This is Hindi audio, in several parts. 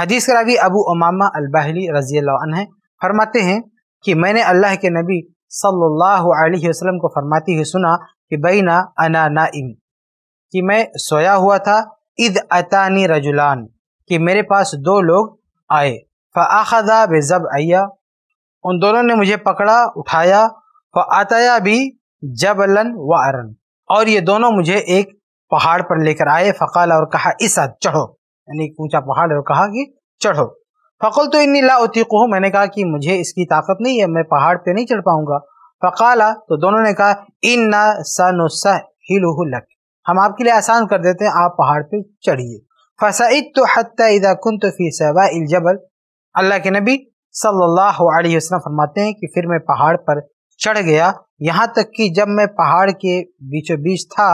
हदीस का रावी अबू उमामा अलबाहली रजी है फरमाते हैं कि मैंने अल्लाह के नबी सल्लल्लाहु अलैहि वसल्लम को फरमाती हुई सुना कि बैना अना नाइम कि मैं सोया हुआ था इद अतानी रजुलान कि मेरे पास दो लोग आए फ़ाखदा बेजब आया उन दोनों ने मुझे पकड़ा उठाया व आताया भी जबलन व अरन और ये दोनों मुझे एक पहाड़ पर लेकर आए फ़काल और कहा इस चढ़ो यानी ऊंचा पहाड़ है कहा कि चढ़ो फ़कुल तो इन्नी लाउतिको मैंने कहा कि मुझे इसकी ताकत नहीं है मैं पहाड़ पे नहीं चढ़ पाऊंगा फ़काला तो दोनों ने कहा इन ना सनुसा लक हम आपके लिए आसान कर देते हैं आप पहाड़ पे चढ़िए फसाइद तो हत्या तो फ़ी सबा जबल अल्लाह के नबी सल्लल्लाहु फरमाते हैं कि फिर मैं पहाड़ पर चढ़ गया यहाँ तक कि जब मैं पहाड़ के बीचों बीच था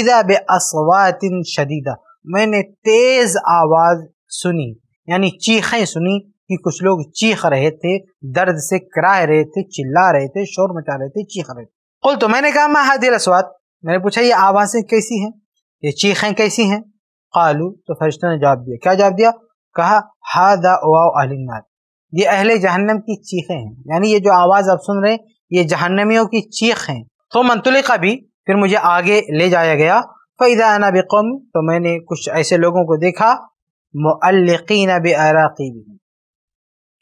इदा बे असवातिन शदीदा मैंने तेज आवाज सुनी यानी चीखें सुनी कि कुछ लोग चीख रहे थे दर्द से कराह रहे थे चिल्ला रहे थे शोर मचा रहे थे चीख रहे थे कुल तो मैंने कहा मैं स्वाद मैंने पूछा ये आवाज़ें कैसी हैं ये चीखें कैसी हैं कालू तो फरिश्तों ने जवाब दिया क्या जवाब दिया कहा हा दा ये अहले जहन्नम की चीखें हैं यानी ये जो आवाज़ आप सुन रहे हैं ये जहन्नमियों की चीख हैं तो मंतुलिका भी फिर मुझे आगे ले जाया गया फ़ैदा आना बेकौम तो मैंने कुछ ऐसे लोगों को देखा मल्लिन आराकी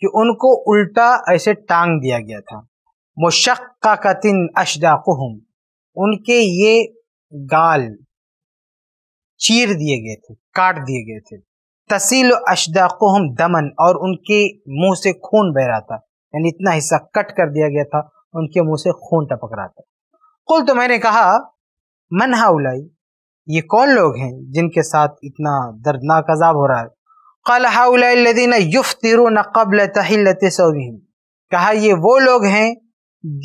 कि उनको उल्टा ऐसे टांग दिया गया था मुशक्का अशदा अशदाकुहम उनके ये गाल चीर दिए गए थे काट दिए गए थे तसील अशदाकुहम दमन और उनके मुंह से खून बह रहा था यानी इतना हिस्सा कट कर दिया गया था उनके मुंह से खून टपक रहा था कुल तो मैंने कहा मन हाउलाई ये कौन लोग हैं जिनके साथ इतना दर्दनाक अजाब हो रहा है कल कबल तहिलत कहा ये वो लोग हैं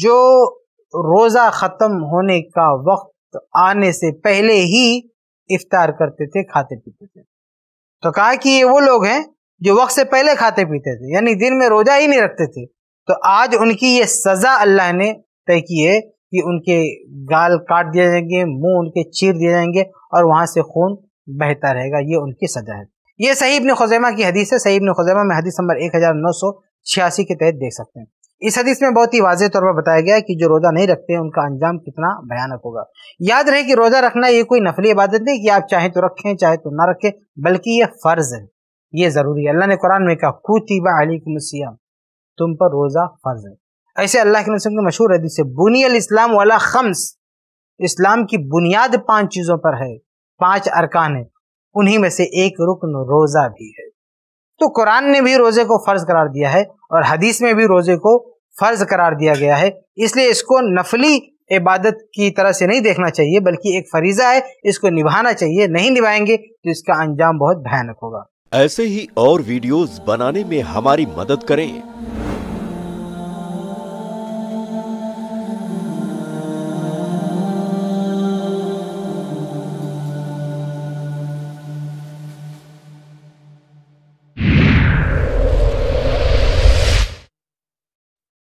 जो रोज़ा ख़त्म होने का वक्त आने से पहले ही इफ्तार करते थे खाते पीते थे तो कहा कि ये वो लोग हैं जो वक्त से पहले खाते पीते थे यानी दिन में रोज़ा ही नहीं रखते थे तो आज उनकी ये सज़ा अल्लाह ने तय की है कि उनके गाल काट दिए जाएंगे मुंह उनके चीर दिए जाएंगे और वहाँ से खून बहता रहेगा ये उनकी सजा है ये सही इब्न खुजैमा की हदीस है सही इब्न खुजैमा में हदीस नंबर एक हज़ार नौ सौ छियासी के तहत देख सकते हैं इस हदीस में बहुत ही वाज तौर पर बताया गया है कि जो रोज़ा नहीं रखते हैं उनका अंजाम कितना भयानक होगा याद रहे कि रोज़ा रखना ये कोई नफली इबादत नहीं कि आप चाहे तो रखें चाहे तो ना रखें बल्कि ये फ़र्ज़ है ये ज़रूरी है अल्लाह ने कुरान में कहा खूतिबा अली तुम पर रोज़ा फ़र्ज़ है ऐसे अल्लाह के नसम की मशहूर हदीस है बुनियल इस्लाम वाला खम्स इस्लाम की बुनियाद पांच चीज़ों पर है पांच अरकान है उन्हीं में से एक रुकन रोज़ा भी है तो कुरान ने भी रोज़े को फ़र्ज़ करार दिया है और हदीस में भी रोज़े को फ़र्ज़ करार दिया गया है इसलिए इसको नफली इबादत की तरह से नहीं देखना चाहिए बल्कि एक फरीज़ा है इसको निभाना चाहिए नहीं निभाएंगे तो इसका अंजाम बहुत भयानक होगा ऐसे ही और वीडियोस बनाने में हमारी मदद करें